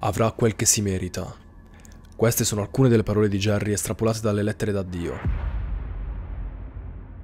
Avrà quel che si merita. Queste sono alcune delle parole di Jerry estrapolate dalle lettere d'addio.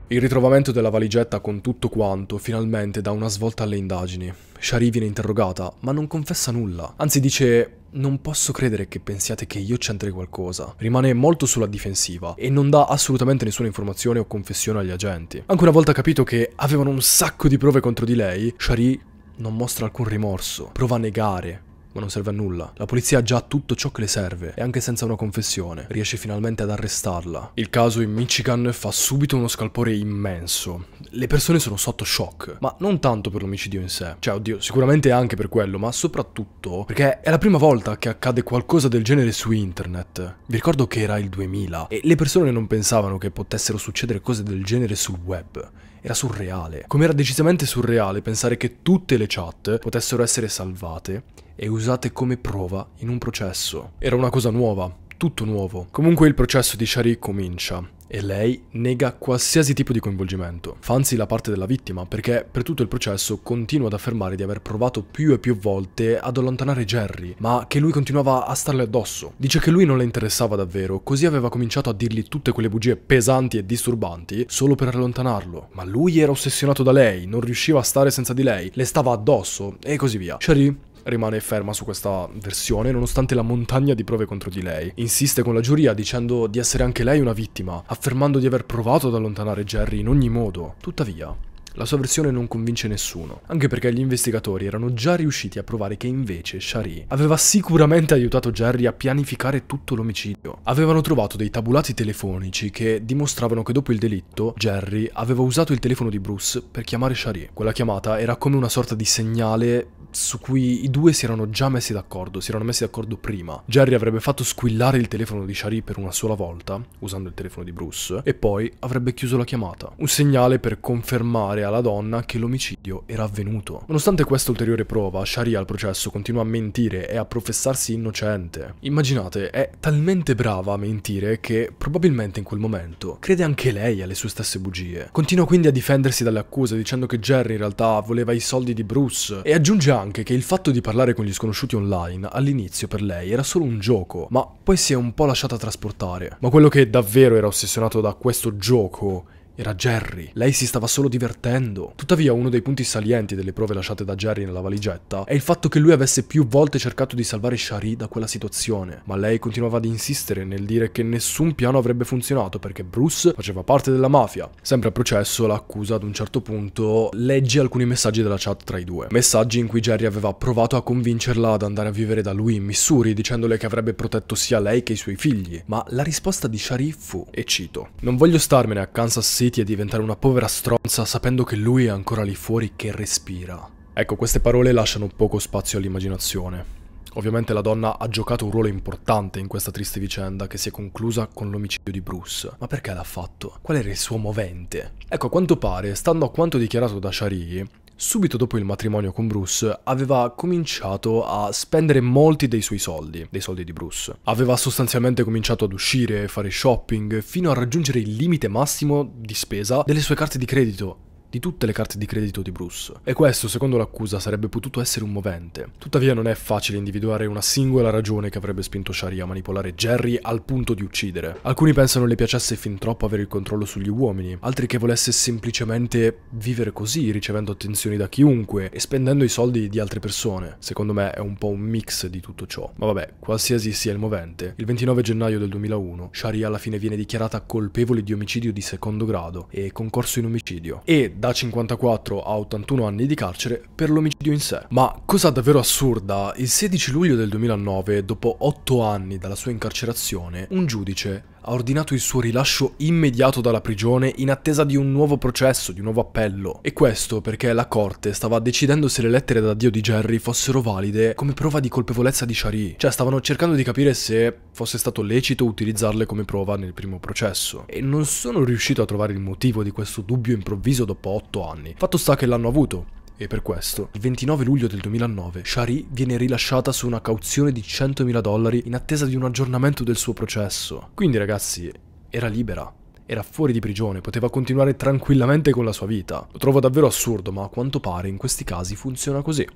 Il ritrovamento della valigetta con tutto quanto finalmente dà una svolta alle indagini. Shari viene interrogata, ma non confessa nulla. Anzi dice non posso credere che pensiate che io c'entri qualcosa. Rimane molto sulla difensiva e non dà assolutamente nessuna informazione o confessione agli agenti. Anche una volta capito che avevano un sacco di prove contro di lei, Shari non mostra alcun rimorso, prova a negare ma non serve a nulla. La polizia ha già tutto ciò che le serve e anche senza una confessione riesce finalmente ad arrestarla. Il caso in Michigan fa subito uno scalpore immenso. Le persone sono sotto shock, ma non tanto per l'omicidio in sé. Cioè, oddio, sicuramente anche per quello, ma soprattutto perché è la prima volta che accade qualcosa del genere su internet. Vi ricordo che era il 2000 e le persone non pensavano che potessero succedere cose del genere sul web. Era surreale. Com'era decisamente surreale pensare che tutte le chat potessero essere salvate e usate come prova in un processo. Era una cosa nuova, tutto nuovo. Comunque il processo di Shari comincia e lei nega qualsiasi tipo di coinvolgimento. Fa anzi la parte della vittima, perché per tutto il processo continua ad affermare di aver provato più e più volte ad allontanare Jerry, ma che lui continuava a starle addosso. Dice che lui non le interessava davvero, così aveva cominciato a dirgli tutte quelle bugie pesanti e disturbanti solo per allontanarlo. Ma lui era ossessionato da lei, non riusciva a stare senza di lei, le stava addosso e così via. Sherry rimane ferma su questa versione nonostante la montagna di prove contro di lei. Insiste con la giuria dicendo di essere anche lei una vittima, affermando di aver provato ad allontanare Jerry in ogni modo. Tuttavia, la sua versione non convince nessuno, anche perché gli investigatori erano già riusciti a provare che invece Shari aveva sicuramente aiutato Jerry a pianificare tutto l'omicidio. Avevano trovato dei tabulati telefonici che dimostravano che dopo il delitto Jerry aveva usato il telefono di Bruce per chiamare Shari. Quella chiamata era come una sorta di segnale su cui i due si erano già messi d'accordo, si erano messi d'accordo prima. Jerry avrebbe fatto squillare il telefono di Shari per una sola volta, usando il telefono di Bruce, e poi avrebbe chiuso la chiamata. Un segnale per confermare alla donna che l'omicidio era avvenuto. Nonostante questa ulteriore prova, Sharia al processo continua a mentire e a professarsi innocente. Immaginate, è talmente brava a mentire che probabilmente in quel momento crede anche lei alle sue stesse bugie. Continua quindi a difendersi dalle accuse dicendo che Jerry in realtà voleva i soldi di Bruce e aggiunge anche che il fatto di parlare con gli sconosciuti online all'inizio per lei era solo un gioco, ma poi si è un po' lasciata trasportare. Ma quello che davvero era ossessionato da questo gioco era Jerry. Lei si stava solo divertendo. Tuttavia uno dei punti salienti delle prove lasciate da Jerry nella valigetta è il fatto che lui avesse più volte cercato di salvare Shari da quella situazione, ma lei continuava ad insistere nel dire che nessun piano avrebbe funzionato perché Bruce faceva parte della mafia. Sempre a processo l'accusa ad un certo punto legge alcuni messaggi della chat tra i due. Messaggi in cui Jerry aveva provato a convincerla ad andare a vivere da lui in Missouri dicendole che avrebbe protetto sia lei che i suoi figli, ma la risposta di Shari fu, e cito, non voglio starmene a Kansas City City e diventare una povera stronza sapendo che lui è ancora lì fuori che respira. Ecco, queste parole lasciano poco spazio all'immaginazione. Ovviamente la donna ha giocato un ruolo importante in questa triste vicenda che si è conclusa con l'omicidio di Bruce. Ma perché l'ha fatto? Qual era il suo movente? Ecco, a quanto pare, stando a quanto dichiarato da Shari, Subito dopo il matrimonio con Bruce aveva cominciato a spendere molti dei suoi soldi, dei soldi di Bruce. Aveva sostanzialmente cominciato ad uscire, fare shopping, fino a raggiungere il limite massimo di spesa delle sue carte di credito di tutte le carte di credito di Bruce, e questo, secondo l'accusa, sarebbe potuto essere un movente. Tuttavia non è facile individuare una singola ragione che avrebbe spinto Shari a manipolare Jerry al punto di uccidere. Alcuni pensano le piacesse fin troppo avere il controllo sugli uomini, altri che volesse semplicemente vivere così, ricevendo attenzioni da chiunque e spendendo i soldi di altre persone. Secondo me è un po' un mix di tutto ciò. Ma vabbè, qualsiasi sia il movente, il 29 gennaio del 2001 Shari alla fine viene dichiarata colpevole di omicidio di secondo grado e concorso in omicidio. E da 54 a 81 anni di carcere per l'omicidio in sé. Ma cosa davvero assurda, il 16 luglio del 2009, dopo 8 anni dalla sua incarcerazione, un giudice ha ordinato il suo rilascio immediato dalla prigione in attesa di un nuovo processo, di un nuovo appello. E questo perché la corte stava decidendo se le lettere d'addio di Jerry fossero valide come prova di colpevolezza di Shari. Cioè stavano cercando di capire se fosse stato lecito utilizzarle come prova nel primo processo. E non sono riuscito a trovare il motivo di questo dubbio improvviso dopo 8 anni. Fatto sta che l'hanno avuto e per questo il 29 luglio del 2009 Shari viene rilasciata su una cauzione di 100.000 dollari in attesa di un aggiornamento del suo processo. Quindi ragazzi, era libera. Era fuori di prigione, poteva continuare tranquillamente con la sua vita. Lo trovo davvero assurdo, ma a quanto pare in questi casi funziona così.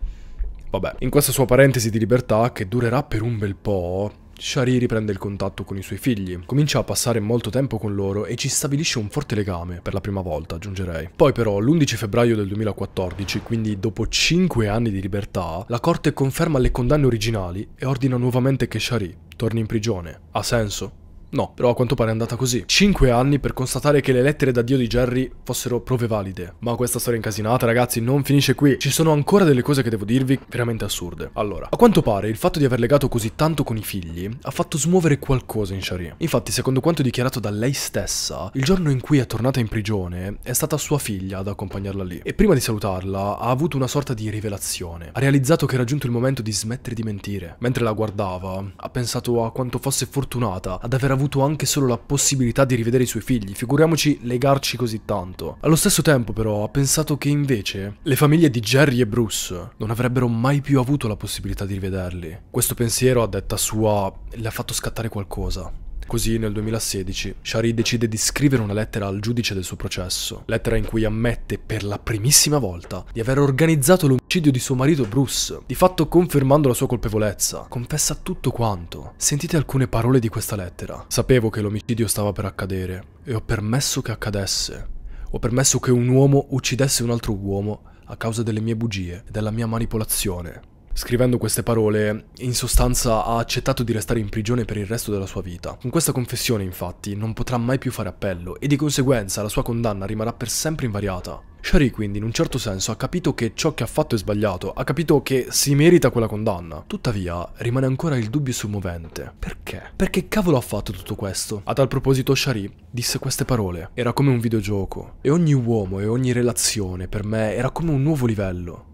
Vabbè, in questa sua parentesi di libertà, che durerà per un bel po', Shari riprende il contatto con i suoi figli, comincia a passare molto tempo con loro e ci stabilisce un forte legame, per la prima volta aggiungerei. Poi però, l'11 febbraio del 2014, quindi dopo 5 anni di libertà, la corte conferma le condanne originali e ordina nuovamente che Shari torni in prigione. Ha senso? No, però a quanto pare è andata così. Cinque anni per constatare che le lettere da Dio di Jerry fossero prove valide. Ma questa storia incasinata, ragazzi, non finisce qui. Ci sono ancora delle cose che devo dirvi veramente assurde. Allora, a quanto pare il fatto di aver legato così tanto con i figli ha fatto smuovere qualcosa in Sharia. Infatti, secondo quanto dichiarato da lei stessa, il giorno in cui è tornata in prigione è stata sua figlia ad accompagnarla lì. E prima di salutarla ha avuto una sorta di rivelazione. Ha realizzato che era giunto il momento di smettere di mentire. Mentre la guardava, ha pensato a quanto fosse fortunata ad aver avuto avuto anche solo la possibilità di rivedere i suoi figli, figuriamoci legarci così tanto. Allo stesso tempo però ha pensato che invece le famiglie di Jerry e Bruce non avrebbero mai più avuto la possibilità di rivederli. Questo pensiero a detta sua le ha fatto scattare qualcosa. Così nel 2016 Shari decide di scrivere una lettera al giudice del suo processo, lettera in cui ammette per la primissima volta di aver organizzato l'omicidio di suo marito Bruce, di fatto confermando la sua colpevolezza. Confessa tutto quanto. Sentite alcune parole di questa lettera. Sapevo che l'omicidio stava per accadere e ho permesso che accadesse. Ho permesso che un uomo uccidesse un altro uomo a causa delle mie bugie e della mia manipolazione. Scrivendo queste parole, in sostanza ha accettato di restare in prigione per il resto della sua vita. Con questa confessione, infatti, non potrà mai più fare appello e di conseguenza la sua condanna rimarrà per sempre invariata. Shari quindi in un certo senso ha capito che ciò che ha fatto è sbagliato, ha capito che si merita quella condanna. Tuttavia rimane ancora il dubbio sommovente. Perché? Perché cavolo ha fatto tutto questo? A tal proposito Shari disse queste parole. Era come un videogioco e ogni uomo e ogni relazione per me era come un nuovo livello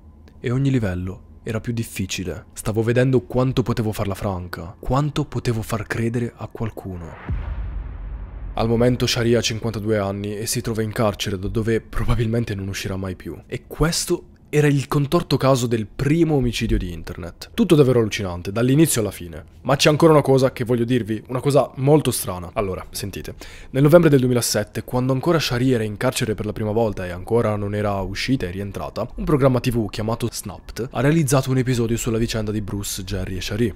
e ogni livello era più difficile. Stavo vedendo quanto potevo farla franca, quanto potevo far credere a qualcuno. Al momento Sharia ha 52 anni e si trova in carcere da dove probabilmente non uscirà mai più. E questo era il contorto caso del primo omicidio di internet. Tutto davvero allucinante, dall'inizio alla fine. Ma c'è ancora una cosa che voglio dirvi, una cosa molto strana. Allora, sentite, nel novembre del 2007, quando ancora Shari era in carcere per la prima volta e ancora non era uscita e rientrata, un programma tv chiamato Snapped ha realizzato un episodio sulla vicenda di Bruce, Jerry e Shari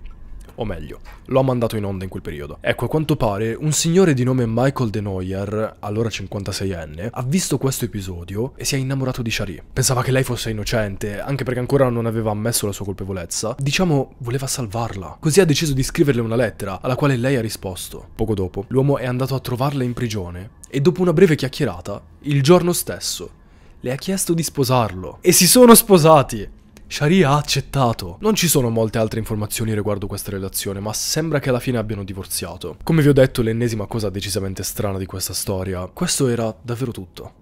o meglio, lo ha mandato in onda in quel periodo. Ecco, a quanto pare, un signore di nome Michael De Noyer, allora 56enne, ha visto questo episodio e si è innamorato di Shari. Pensava che lei fosse innocente, anche perché ancora non aveva ammesso la sua colpevolezza. Diciamo, voleva salvarla. Così ha deciso di scriverle una lettera, alla quale lei ha risposto. Poco dopo, l'uomo è andato a trovarla in prigione e dopo una breve chiacchierata, il giorno stesso, le ha chiesto di sposarlo. E si sono sposati! Sharia ha accettato. Non ci sono molte altre informazioni riguardo questa relazione, ma sembra che alla fine abbiano divorziato. Come vi ho detto, l'ennesima cosa decisamente strana di questa storia. Questo era davvero tutto.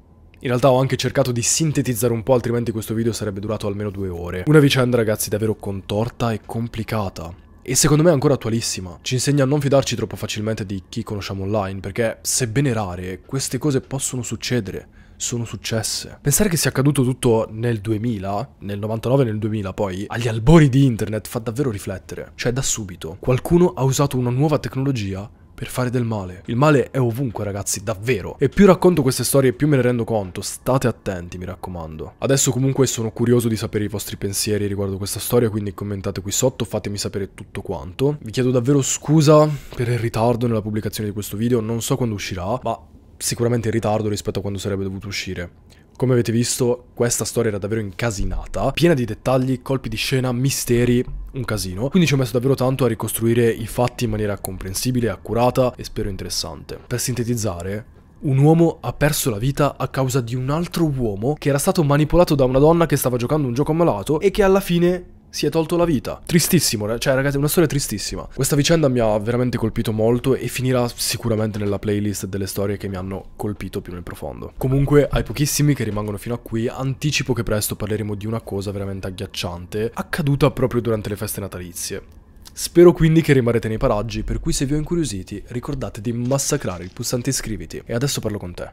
In realtà ho anche cercato di sintetizzare un po', altrimenti questo video sarebbe durato almeno due ore. Una vicenda, ragazzi, davvero contorta e complicata. E secondo me ancora attualissima. Ci insegna a non fidarci troppo facilmente di chi conosciamo online, perché sebbene rare, queste cose possono succedere sono successe. Pensare che sia accaduto tutto nel 2000, nel 99 e nel 2000 poi, agli albori di internet fa davvero riflettere. Cioè da subito, qualcuno ha usato una nuova tecnologia per fare del male. Il male è ovunque, ragazzi, davvero. E più racconto queste storie, più me ne rendo conto. State attenti, mi raccomando. Adesso comunque sono curioso di sapere i vostri pensieri riguardo questa storia, quindi commentate qui sotto, fatemi sapere tutto quanto. Vi chiedo davvero scusa per il ritardo nella pubblicazione di questo video, non so quando uscirà, ma sicuramente in ritardo rispetto a quando sarebbe dovuto uscire. Come avete visto, questa storia era davvero incasinata, piena di dettagli, colpi di scena, misteri, un casino. Quindi ci ho messo davvero tanto a ricostruire i fatti in maniera comprensibile, accurata e spero interessante. Per sintetizzare, un uomo ha perso la vita a causa di un altro uomo che era stato manipolato da una donna che stava giocando un gioco malato e che alla fine si è tolto la vita. Tristissimo, cioè ragazzi, è una storia tristissima. Questa vicenda mi ha veramente colpito molto e finirà sicuramente nella playlist delle storie che mi hanno colpito più nel profondo. Comunque, ai pochissimi che rimangono fino a qui, anticipo che presto parleremo di una cosa veramente agghiacciante, accaduta proprio durante le feste natalizie. Spero quindi che rimarrete nei paraggi, per cui se vi ho incuriositi ricordate di massacrare il pulsante iscriviti. E adesso parlo con te.